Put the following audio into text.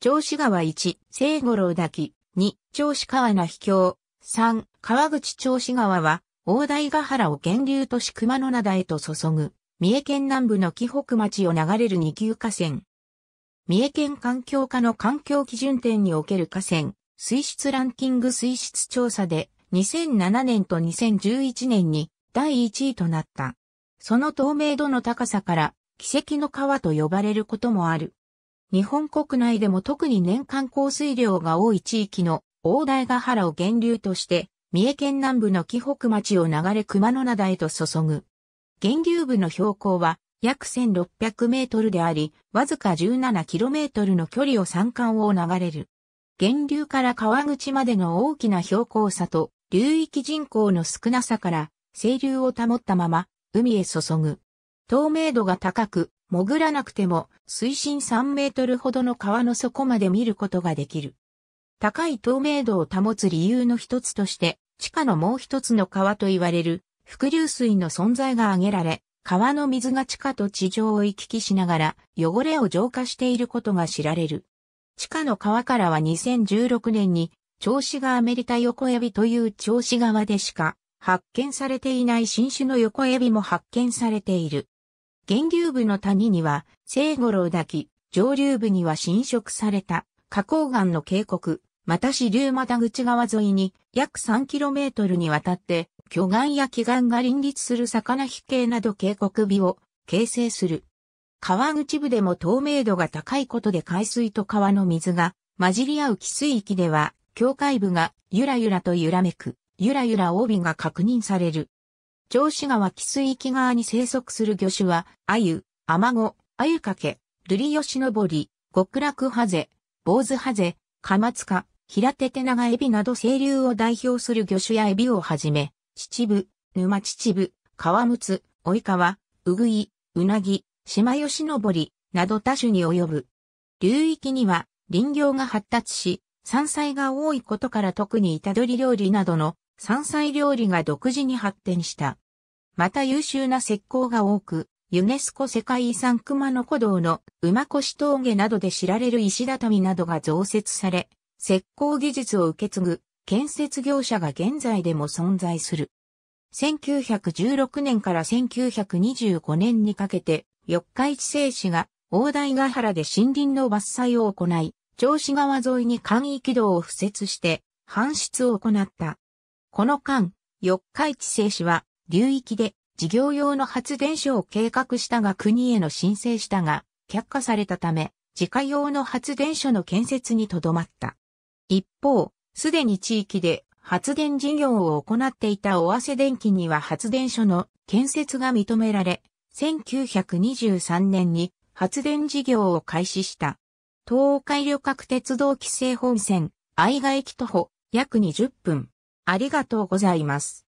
調子川1、聖五郎滝、2、調子川な秘境、3、川口調子川は、大台ヶ原を源流とし熊野灘へと注ぐ、三重県南部の紀北町を流れる二級河川。三重県環境課の環境基準点における河川、水質ランキング水質調査で、2007年と2011年に第1位となった。その透明度の高さから、奇跡の川と呼ばれることもある。日本国内でも特に年間降水量が多い地域の大台ヶ原を源流として、三重県南部の紀北町を流れ熊野灘へと注ぐ。源流部の標高は約1600メートルであり、わずか17キロメートルの距離を山間を流れる。源流から川口までの大きな標高差と流域人口の少なさから、清流を保ったまま、海へ注ぐ。透明度が高く、潜らなくても水深3メートルほどの川の底まで見ることができる。高い透明度を保つ理由の一つとして、地下のもう一つの川と言われる伏流水の存在が挙げられ、川の水が地下と地上を行き来しながら汚れを浄化していることが知られる。地下の川からは2016年に、調子がアメリカ横エビという調子川でしか発見されていない新種の横エビも発見されている。源流部の谷には、聖五郎滝、上流部には侵食された、花崗岩の渓谷、また支流又口川沿いに、約 3km にわたって、巨岩や奇岩が林立する魚飛系など渓谷美を形成する。川口部でも透明度が高いことで海水と川の水が混じり合う汽水域では、境界部がゆらゆらと揺らめく、ゆらゆら帯が確認される。銚子川汽水域側に生息する魚種は、鮎、アマゴ、鮎かけ、ルリヨシノボリ、極楽ハゼ、ボウズハゼ、カマツカ、平手手長エビなど清流を代表する魚種やエビをはじめ、秩父、沼秩父、川つ、及川、うぐい、うなぎ、島シのぼり、など多種に及ぶ。流域には林業が発達し、山菜が多いことから特に板取り料理などの山菜料理が独自に発展した。また優秀な石膏が多く、ユネスコ世界遺産熊野古道の馬越峠などで知られる石畳などが増設され、石膏技術を受け継ぐ建設業者が現在でも存在する。1916年から1925年にかけて、四日市製紙が大台ヶ原で森林の伐採を行い、調子川沿いに簡易軌道を敷設して、搬出を行った。この間、四日市製紙は、流域で事業用の発電所を計画したが国への申請したが、却下されたため、自家用の発電所の建設にとどまった。一方、すでに地域で発電事業を行っていた尾鷲電機には発電所の建設が認められ、1923年に発電事業を開始した。東海旅客鉄道規制本線、愛賀駅徒歩約20分。ありがとうございます。